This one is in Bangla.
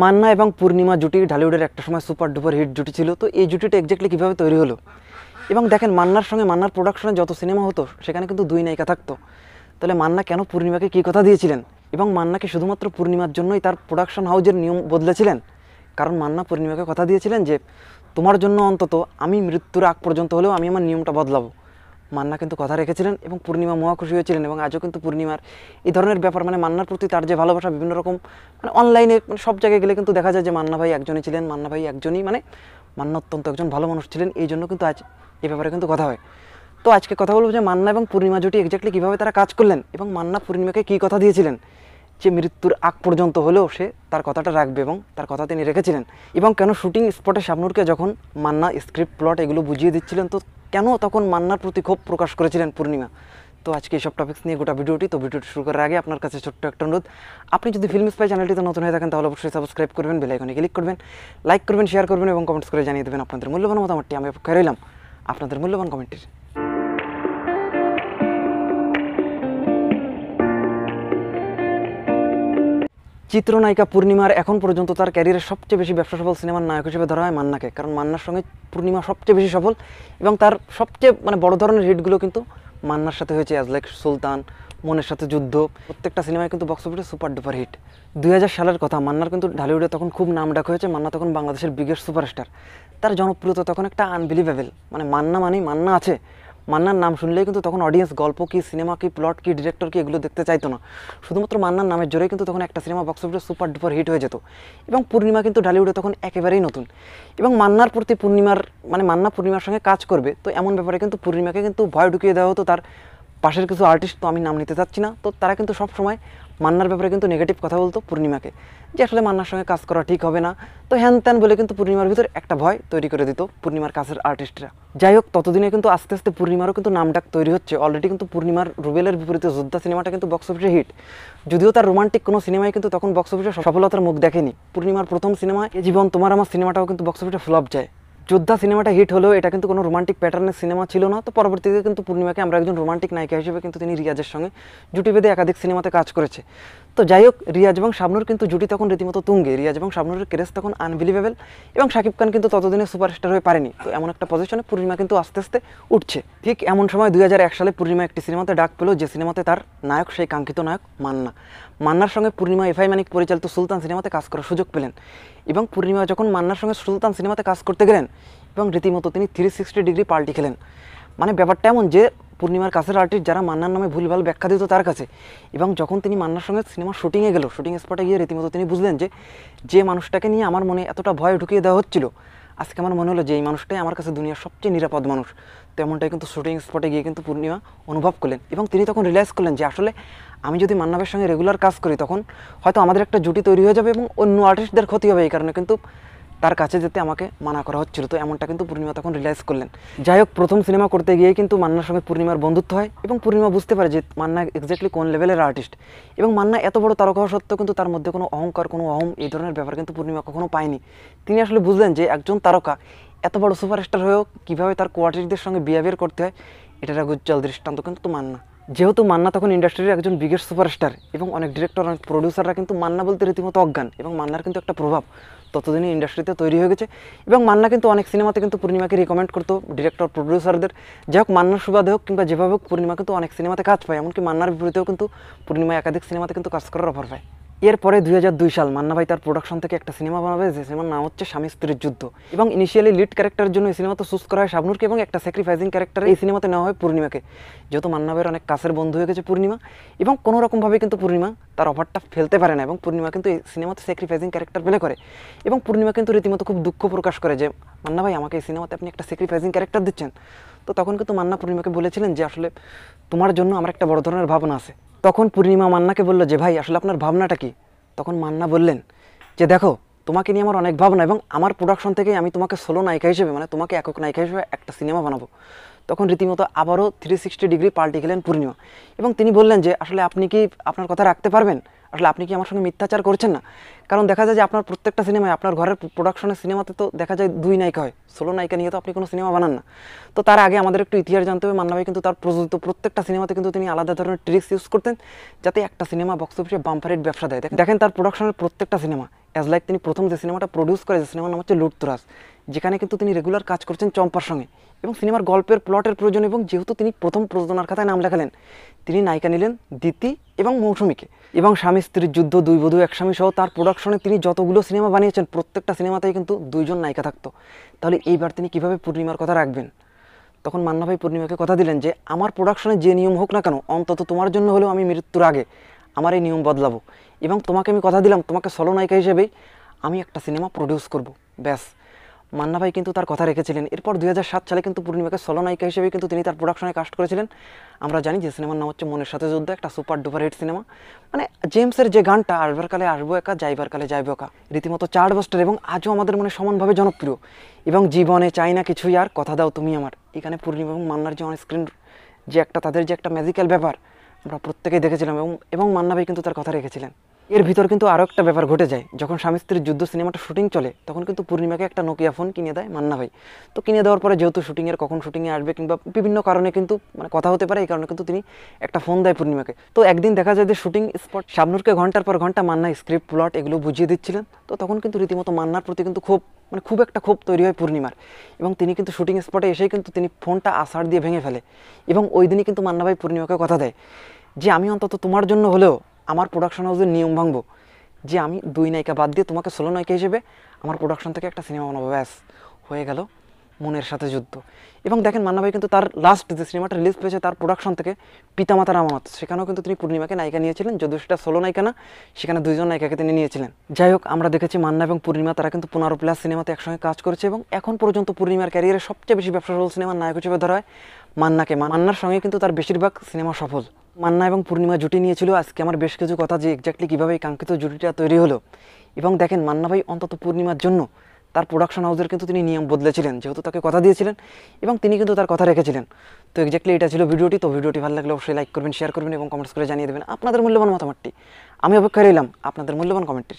মান্না এবং পূর্ণিমা জুটি ঢালিউডের একটা সময় সুপার ডুপার হিট জুটি ছিল তো এই জুটিটা এক্স্যাক্টলি কীভাবে তৈরি হলো এবং দেখেন মান্নার সঙ্গে মান্নার প্রোডাকশনে যত সিনেমা হতো সেখানে কিন্তু দুই নায়িকা থাকতো তাহলে মান্না কেন পূর্ণিমাকে কী কথা দিয়েছিলেন এবং মান্নাকে শুধুমাত্র পূর্ণিমার জন্যই তার প্রোডাকশন হাউজের নিয়ম বদলেছিলেন কারণ মান্না পূর্ণিমাকে কথা দিয়েছিলেন যে তোমার জন্য অন্তত আমি মৃত্যুর আগ পর্যন্ত হলেও আমি আমার নিয়মটা বদলাবো মান্না কিন্তু কথা রেখেছিলেন এবং পূর্ণিমা মহা খুশি হয়েছিলেন এবং আজও কিন্তু পূর্ণিমার এই ধরনের ব্যাপার মানে মান্নার প্রতি তার যে ভালোবাসা বিভিন্ন রকম মানে অনলাইনে সব জায়গায় গেলে কিন্তু দেখা যায় যে মান্না ভাই একজনই ছিলেন মান্না ভাই একজনই মানে মান্না অত্যন্ত একজন ভালো মানুষ ছিলেন এই জন্য কিন্তু আজ এ ব্যাপারে কিন্তু কথা হয় তো আজকে কথা বলবো যে মান্না এবং পূর্ণিমা জুটি এক্স্যাক্টলি কীভাবে তারা কাজ করলেন এবং মান্না পূর্ণিমাকে কী কথা দিয়েছিলেন যে মৃত্যুর আগ পর্যন্ত হলেও সে তার কথাটা রাখবে এবং তার কথা তিনি রেখেছিলেন এবং কেন শুটিং স্পটে শাবনুরকে যখন মান্না স্ক্রিপ্ট প্লট এগুলো বুঝিয়ে দিচ্ছিলেন তো কেন তখন মান্নার প্রতি ক্ষোভ প্রকাশ করেছিলেন পূর্ণিমা তো আজকে এইসব টপিক্স নিয়ে গোটা ভিডিওটি তো ভিডিওটি শুরু করার আগে আপনার কাছে ছোট্ট একটা অনুরোধ আপনি যদি ফিল্ম স্পাই চ্যানেলটিতে নতুন হয়ে থাকেন তাহলে অবশ্যই সাবস্ক্রাইব করবেন বেলাইকনে ক্লিক করবেন লাইক করবেন শেয়ার করবেন এবং কমেন্টস করে জানিয়ে দেবেন আপনাদের মূল্যবান মতামতটি আমি অপেক্ষা রইলাম আপনাদের মূল্যবান কমেন্টের চিত্রনায়িকা পূর্ণিমার এখন পর্যন্ত তার ক্যারিয়ারের সবচেয়ে বেশি ব্যবসা সফল সিনেমার নায়ক হিসেবে ধরা হয় মান্নাকে কারণ মান্নার সঙ্গে পূর্ণিমা সবচেয়ে বেশি সফল এবং তার সবচেয়ে মানে বড় ধরনের হিটগুলো কিন্তু মান্নার সাথে হয়েছে অ্যাজ লাইক সুলতান মনের সাথে যুদ্ধ প্রত্যেকটা সিনেমায় কিন্তু বক্স অফিসে সুপার ডুপার হিট দুই সালের কথা মান্নার কিন্তু ঢালিউডে তখন খুব নাম ডাক হয়েছে মান্না তখন বাংলাদেশের বিগেস্ট সুপারস্টার তার জনপ্রিয়তা তখন একটা আনবিলিভেবল মানে মান্না মানেই মান্না আছে মান্নার নাম শুনলেই কিন্তু তখন অডিয়েন্স গল্প কি সিনেমা কি প্লট কি ডিরেক্টর কি এগুলো দেখতে চাইতো না শুধুমাত্র মান্নার নামের জোরে কিন্তু তখন একটা সিনেমা বক্স অফিসে সুপার ডুপার হিট হয়ে যেত এবং পূর্ণিমা কিন্তু ঢালিউডে তখন একেবারেই নতুন এবং মান্নার প্রতি পূর্ণিমার মানে মান্না পূর্ণিমার সঙ্গে কাজ করবে তো এমন ব্যাপারে কিন্তু পূর্ণিমাকে কিন্তু ভয় ঢুকিয়ে দেওয়া হতো তার পাশের কিছু আর্টিস্ট তো আমি নাম নিতে চাচ্ছি না তো তারা কিন্তু সব সময় মান্নার ব্যাপারে কিন্তু নেগেটিভ কথা বলতো পূর্ণিমাকে যে আসলে মান্নার সঙ্গে কাজ করা ঠিক হবে না তো হ্যান ত্যান বলে কিন্তু পূর্ণিমার ভিতর একটা ভয় তৈরি করে দিত পূর্ণিমার কাছের আর্টিস্টরা যাই হোক ততদিনে কিন্তু আস্তে আস্তে পূর্ণিমারও কিন্তু নামডাক তৈরি হচ্ছে অলরেডি কিন্তু পূর্ণিমার রুবেলের বিপরীতে যোদ্ধা সিনেমাটা কিন্তু বক্স অফিসে হিট যদিও তার রোমান্টিক কোনো সিনেমায় কিন্তু তখন বক্স অফিসে সফলতার মুখ দেখেনি পূর্ণিমার প্রথম সিনেমায় জীবন তোমার আমার সিনেমাটাও কিন্তু বক্স অফিসে ফ্লপ যায় যোদ্ধা সিনেমাটা হিট হলেও এটা কিন্তু কোনো রোমান্টিক প্যাটার্নের সিনেমা ছিল না তো পরবর্তীতে কিন্তু পূর্ণিমাকে আমরা একজন রোমান্টিক নায়িকা হিসেবে কিন্তু তিনি রিয়াজের সঙ্গে জুটি বেঁধে একাধিক সিনেমাতে কাজ করেছে তো যাই হোক রিয়াজ এবং শাবনুর কিন্তু জুটি তখন রীতিমতো তুঙ্গে রিয়াজ এবং শাবনুরের ক্রেস তখন আনবিলিভেবল এবং শাকিব খান কিন্তু ততদিনে সুপারস্টার হয়ে পারেনি তো এমন একটা পজিশনে পূর্ণিমা কিন্তু আস্তে আস্তে উঠছে ঠিক এমন সময় দুই সালে পূর্ণিমা একটি সিনেমাতে ডাক পেল যে সিনেমাতে তার নায়ক সেই কাঙ্ক্ষিত নায়ক মান্না মান্নার সঙ্গে পূর্ণিমা এফআই মানিক পরিচালিত সুলতান সিনেমাতে কাজ করার সুযোগ পেলেন এবং পূর্ণিমা যখন মান্নার সঙ্গে সুলতান সিনেমাতে কাজ করতে গেলেন এবং রীতিমতো তিনি থ্রি সিক্সটি ডিগ্রি পাল্টি খেলেন মানে ব্যাপারটা এমন যে পূর্ণিমার কাছের আর্টিস্ট যারা মান্নার নামে ভুলভাল ব্যাখ্যা দিত তার কাছে এবং যখন তিনি মান্নার সঙ্গে সিনেমা শুটিংয়ে গেল শুটিং স্পটে গিয়ে রীতিমতো তিনি বুঝলেন যে যে মানুষটাকে নিয়ে আমার মনে এতটা ভয় ঢুকিয়ে দেওয়া হচ্ছিল আজকে আমার মনে হলো যে এই মানুষটাই আমার কাছে দুনিয়ার সবচেয়ে নিরাপদ মানুষ তেমনটাই কিন্তু শুটিং স্পটে গিয়ে কিন্তু পূর্ণিমা অনুভব করলেন এবং তিনি তখন রিয়েলাইজ করলেন যে আসলে আমি যদি মান্নাবের সঙ্গে রেগুলার কাজ করি তখন হয়তো আমাদের একটা জুটি তৈরি হয়ে যাবে এবং অন্য আর্টিস্টদের ক্ষতি হবে এই কারণে কিন্তু তার কাছে যেতে আমাকে মানা করা হচ্ছিল তো এমনটা কিন্তু পূর্ণিমা তখন রিলাইজ করলেন যাই হোক প্রথম সিনেমা করতে গিয়ে কিন্তু মান্নার সঙ্গে পূর্ণিমার বন্ধুত্ব হয় এবং পূর্ণিমা বুঝতে পারে যে মান্না এক্স্যাক্টলি কোন লেভেলের আর্টিস্ট এবং মান্না এত বড় তারকা হওয়া সত্ত্বেও কিন্তু তার মধ্যে কোনো অহংকার কোনো অহম এই ধরনের ব্যাপার কিন্তু পূর্ণিমা কখনো পায়নি তিনি আসলে বুঝলেন যে একজন তারকা এত বড় সুপারস্টার হয়েও কীভাবে তার কোয়ার্টিস্টদের সঙ্গে বিহেভিয়ার করতে হয় এটার এক উজ্জ্বল দৃষ্টান্ত কিন্তু মান্না যেহেতু মান্না তখন ইন্ডাস্ট্রির একজন বিগেস্ট সুপারস্টার এবং অনেক ডিরেক্টর অনেক প্রডিউসাররা কিন্তু মান্না বলতে রীতিমতো অজ্ঞান এবং মান্নার কিন্তু একটা প্রভাব ততদিনই ইন্ডাস্ট্রিতে তৈরি হয়ে গেছে এবং মান্না কিন্তু অনেক সিনেমাতে কিন্তু পূর্ণিমাকে রিকমেন্ড করতো ডিরেক্টর প্রডিউসারদের যাই হোক মান্নার সুবাদে হোক কিংবা যেভাবে হোক পূর্ণিমা কিন্তু অনেক সিনেমাতে কাজ পায় এমনকি মান্নার বিপরীতেও কিন্তু পূর্ণিমা একাধিক সিনেমাতে কিন্তু কাজ করার অফার পায় এরপরে দুই হাজার দুই সাল মান্না ভাই তার প্রোডাকশন থেকে একটা সিনেমা বানাবে যে সিনেমার নাম হচ্ছে স্বামী স্ত্রীর যুদ্ধ এবং ইনিশিয়ালি লিড ক্যারেক্টারের জন্য এই সিনেমা তো চুজ করা হয় শাবনুরকে এবং একটা স্যাক্রিফাইসিং ক্যারেক্টার এই সিনেমাতে নেওয়া হয় পূর্ণিমাকে যেহেতু মান্না ভাইয়ের অনেক কাছের বন্ধু হয়ে গেছে পূর্ণিমা এবং কোনো রকমভাবে কিন্তু পূর্ণিমা তার অফারটা ফেলতে পারে না এবং পূর্ণিমা কিন্তু এই সিনেমাতে স্যাক্রিফাইসিং ক্যারেক্টার প্লে করে এবং পূর্ণিমা কিন্তু রীতিমতো খুব দুঃখ প্রকাশ করে যে মান্না ভাই আমাকে এই সিনেমাতে আপনি একটা স্যাক্রিফাইসিং ক্যারেক্টার দিচ্ছেন তো তখন কিন্তু মান্না পূর্ণিমাকে বলেছিলেন যে আসলে তোমার জন্য আমার একটা বড় ধরনের ভাবনা আছে তখন পূর্ণিমা মান্নাকে বলল যে ভাই আসলে আপনার ভাবনাটা কি তখন মান্না বললেন যে দেখো তোমাকে নিয়ে আমার অনেক ভাবনা এবং আমার প্রোডাকশন থেকেই আমি তোমাকে সোলো নায়িকা হিসেবে মানে তোমাকে একক নায়িকা হিসেবে একটা সিনেমা বানাবো তখন রীতিমতো আবারও থ্রি সিক্সটি ডিগ্রি পাল্টে গেলেন পূর্ণিমা এবং তিনি বললেন যে আসলে আপনি কি আপনার কথা রাখতে পারবেন আসলে আপনি কি আমার সঙ্গে মিথ্যাচার করছেন না কারণ দেখা যায় যে আপনার প্রত্যেকটা সিনেমায় আপনার ঘরের প্রোডাকশনের সিনেমাতে তো দেখা যায় দুই নায়িকা হয় ষোলো নায়িকা নিয়ে তো আপনি কোনো সিনেমা বানান না তো তার আগে আমাদের একটু ইতিহাস জানতে হবে মান্না ভাই কিন্তু তার প্রযোজিত প্রত্যেকটা সিনেমাতে কিন্তু তিনি আলাদা ধরনের ট্রিক্স ইউজ করতেন যাতে একটা সিনেমা বক্স অফিসে বাম্পারেট ব্যবসা দেয় দেখেন তার প্রোডাকশনের প্রত্যেকটা সিনেমা অ্যাজ লাইক তিনি প্রথম যে সিনেমাটা প্রডিউস করে যে সিনেমার নাম হচ্ছে লুটতরাস যেখানে কিন্তু তিনি রেগুলার কাজ করছেন চম্পার সঙ্গে এবং সিনেমার গল্পের প্লটের প্রয়োজন এবং যেহেতু তিনি প্রথম প্রযোজনার খাতায় নাম লেখালেন তিনি নায়িকা নিলেন দিতি এবং মৌসুমীকে এবং স্বামী স্ত্রীর যুদ্ধ দুই বধু এক স্বামী সহ তার প্রোডাকশনে তিনি যতগুলো সিনেমা বানিয়েছেন প্রত্যেকটা সিনেমাতেই কিন্তু দুইজন নায়িকা থাকতো তাহলে এইবার তিনি কিভাবে পূর্ণিমার কথা রাখবেন তখন মান্না ভাই পূর্ণিমাকে কথা দিলেন যে আমার প্রোডাকশনে যে নিয়ম হোক না কেন অন্তত তোমার জন্য হলেও আমি মৃত্যুর আগে আমার এই নিয়ম বদলাবো এবং তোমাকে আমি কথা দিলাম তোমাকে সলনায়িকা হিসেবে আমি একটা সিনেমা প্রডিউস করব ব্যাস মান্না ভাই কিন্তু তার কথা রেখেছিলেন এরপর দুই সালে কিন্তু পূর্ণিমাকে সলনায়িকা হিসেবে কিন্তু তিনি তার প্রোডাকশনে কাস্ট করেছিলেন আমরা জানি যে সিনেমার নাম হচ্ছে মনের সাথে যুদ্ধ একটা সুপার ডুপার হিট সিনেমা মানে জেমসের যে গানটা আসবার কালে আসবো একা যাইবার কালে যাইব একা রীতিমতো চার বস্টার এবং আজও আমাদের মনে সমানভাবে জনপ্রিয় এবং জীবনে চাই না কিছুই আর কথা দাও তুমি আমার এখানে পূর্ণিমা এবং মান্নার যে অন স্ক্রিন যে একটা তাদের যে একটা ম্যাজিক্যাল ব্যাপার আমরা প্রত্যেকেই দেখেছিলাম এবং এবং মান্না ভাই কিন্তু তার কথা রেখেছিলেন এর ভিতর কিন্তু আরও একটা ব্যাপার ঘটে যায় যখন স্বামী স্ত্রীর যুদ্ধ সিনেমাটা শুটিং চলে তখন কিন্তু পূর্ণিমাকে একটা নোকিয়া ফোন কিনে দেয় মান্না ভাই তো কিনে দেওয়ার পরে যেহেতু শুটিংয়ের কখন শুটিংয়ে আসবে কিংবা বিভিন্ন কারণে কিন্তু মানে কথা হতে পারে এই কারণে কিন্তু তিনি একটা ফোন দেয় পূর্ণিমাকে তো একদিন দেখা যায় যে শুটিং স্পট শাবনুরকে ঘন্টার পর ঘন্টা মান্না স্ক্রিপ্ট প্লট এগুলো বুঝিয়ে দিচ্ছিলেন তো তখন কিন্তু রীতিমতো মান্নার প্রতি কিন্তু খুব মানে খুব একটা খুব তৈরি হয় পূর্ণিমার এবং তিনি কিন্তু শুটিং স্পটে এসেই কিন্তু তিনি ফোনটা আসার দিয়ে ভেঙে ফেলে এবং ওই দিনই কিন্তু মান্না ভাই পূর্ণিমাকে কথা দেয় যে আমি অন্তত তোমার জন্য হলেও আমার প্রোডাকশন হাউসের নিয়ম ভাঙবো যে আমি দুই নায়িকা বাদ দিয়ে তোমাকে ষোলো নায়িকা হিসেবে আমার প্রোডাকশন থেকে একটা সিনেমা বানাবো ব্যাস হয়ে গেল মনের সাথে যুদ্ধ এবং দেখেন মান্না ভাই কিন্তু তার লাস্ট যে সিনেমাটা রিলিজ পেয়েছে তার প্রোডাকশন থেকে পিতামাতার আমানত সেখানেও কিন্তু তিনি পূর্ণিমাকে নায়িকা নিয়েছিলেন যদিও সেটা ষোলো নায়িকা না সেখানে দুইজন নায়িকাকে তিনি নিয়েছিলেন যাই হোক আমরা দেখেছি মান্না এবং পূর্ণিমা তারা কিন্তু পুনরপ্লাস সিনেমাতে একসঙ্গে কাজ করেছে এবং এখন পর্যন্ত পূর্ণিমার ক্যারিয়ারে সবচেয়ে বেশি ব্যবসা সিনেমার নায়ক হিসেবে ধরা হয় মান্নাকে মান্নার সঙ্গে কিন্তু তার বেশিরভাগ সিনেমা সফল মান্না এবং পূর্ণিমা জুটি নিয়েছিল আজকে আমার বেশ কিছু কথা যে এক্স্যাক্টলি কীভাবে এই কাঙ্ক্ষিত জুটিটা তৈরি হলো এবং দেখেন মান্না ভাই অন্তত পূর্ণিমার জন্য তার প্রোডাকশন হাউসের কিন্তু তিনি নিয়ম বদলেছিলেন যেহেতু তাকে কথা দিয়েছিলেন এবং তিনি কিন্তু তার কথা রেখেছিলেন তো এক্স্যাক্টলি এটা ছিল ভিডিওটি তো ভিডিওটি ভালো লাগলে অবশ্যই লাইক করবেন শেয়ার করবেন এবং কমেন্টস করে জানিয়ে দেবেন আপনাদের মূল্যবান মতামতটি আমি অপেক্ষা রইলাম আপনাদের মূল্যবান কমেন্টের